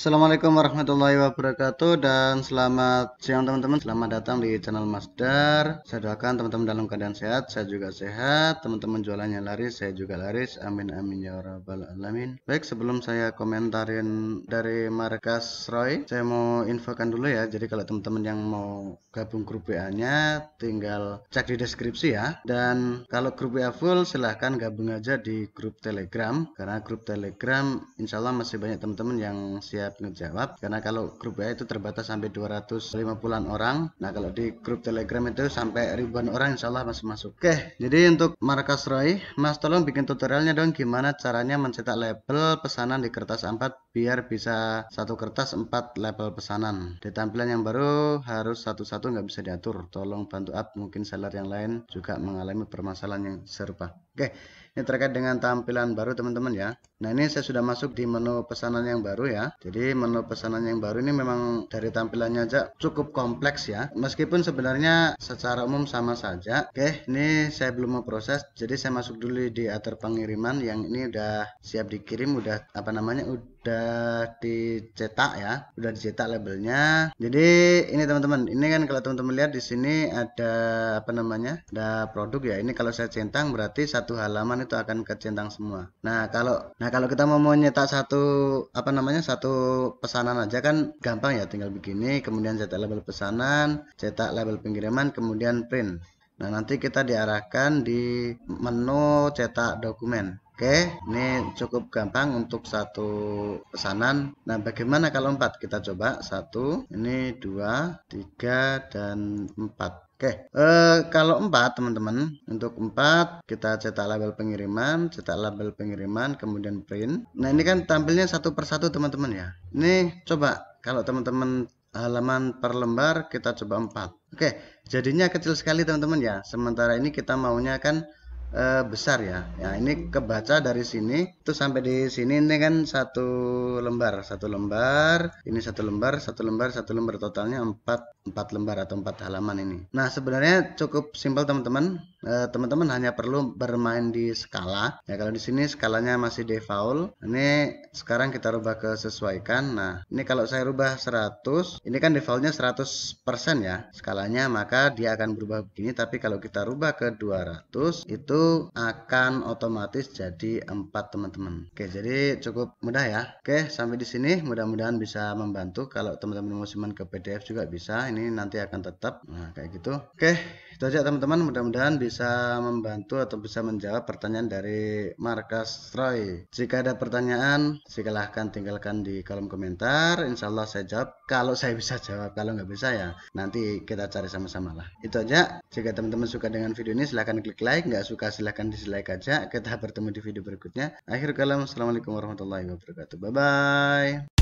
Assalamualaikum warahmatullahi wabarakatuh dan selamat siang teman-teman Selamat datang di channel Masdar Saya doakan teman-teman dalam keadaan sehat Saya juga sehat Teman-teman jualannya laris Saya juga laris Amin amin ya rabbal alamin Baik sebelum saya komentarin dari markas Roy Saya mau infokan dulu ya Jadi kalau teman-teman yang mau gabung grup WA nya Tinggal cek di deskripsi ya Dan kalau grup WA full silahkan gabung aja di grup telegram Karena grup telegram insyaallah masih banyak teman-teman yang siap bisa jawab karena kalau grup WA itu terbatas sampai 250-an orang nah kalau di grup telegram itu sampai ribuan orang insya Allah masih masuk oke jadi untuk markas Roy mas tolong bikin tutorialnya dong gimana caranya mencetak label pesanan di kertas 4 biar bisa satu kertas 4 label pesanan di tampilan yang baru harus satu-satu nggak bisa diatur tolong bantu up mungkin seller yang lain juga mengalami permasalahan yang serupa Oke, ini terkait dengan tampilan baru teman-teman ya. Nah ini saya sudah masuk di menu pesanan yang baru ya. Jadi menu pesanan yang baru ini memang dari tampilannya aja cukup kompleks ya. Meskipun sebenarnya secara umum sama saja. Oke, ini saya belum mau proses. Jadi saya masuk dulu di atur pengiriman yang ini udah siap dikirim, udah apa namanya, udah udah dicetak ya udah dicetak labelnya jadi ini teman-teman ini kan kalau teman-teman lihat di sini ada apa namanya ada produk ya ini kalau saya centang berarti satu halaman itu akan kecentang semua nah kalau nah kalau kita mau nyetak satu apa namanya satu pesanan aja kan gampang ya tinggal begini kemudian cetak label pesanan cetak label pengiriman kemudian print Nah, nanti kita diarahkan di menu cetak dokumen. Oke, ini cukup gampang untuk satu pesanan. Nah, bagaimana kalau empat? Kita coba satu, ini dua, tiga, dan empat. Oke, eh, kalau empat teman-teman, untuk empat kita cetak label pengiriman, cetak label pengiriman, kemudian print. Nah ini kan tampilnya satu persatu teman-teman ya. Ini coba kalau teman-teman halaman per lembar kita coba 4 oke jadinya kecil sekali teman-teman ya sementara ini kita maunya kan e, besar ya ya ini kebaca dari sini itu sampai di sini ini kan satu lembar satu lembar ini satu lembar satu lembar satu lembar totalnya 4 4 lembar atau 4 halaman ini nah sebenarnya cukup simpel teman-teman Eh, teman-teman uh, hanya perlu bermain di skala. Ya kalau di sini skalanya masih default. Ini sekarang kita rubah ke sesuaikan. Nah, ini kalau saya rubah 100, ini kan defaultnya 100% ya skalanya, maka dia akan berubah begini. Tapi kalau kita rubah ke 200, itu akan otomatis jadi 4 teman-teman. Oke, jadi cukup mudah ya. Oke, sampai di sini mudah-mudahan bisa membantu. Kalau teman-teman mau simpan ke PDF juga bisa. Ini nanti akan tetap. Nah, kayak gitu. Oke. Itu aja teman-teman, mudah-mudahan bisa membantu atau bisa menjawab pertanyaan dari Markas Roy. Jika ada pertanyaan, silahkan tinggalkan di kolom komentar. Insya Allah saya jawab. Kalau saya bisa jawab, kalau nggak bisa ya nanti kita cari sama-sama lah. Itu aja. Jika teman-teman suka dengan video ini, silahkan klik like. Nggak suka, silahkan dislike aja. Kita bertemu di video berikutnya. Akhir kalam, Assalamualaikum warahmatullahi wabarakatuh. Bye-bye.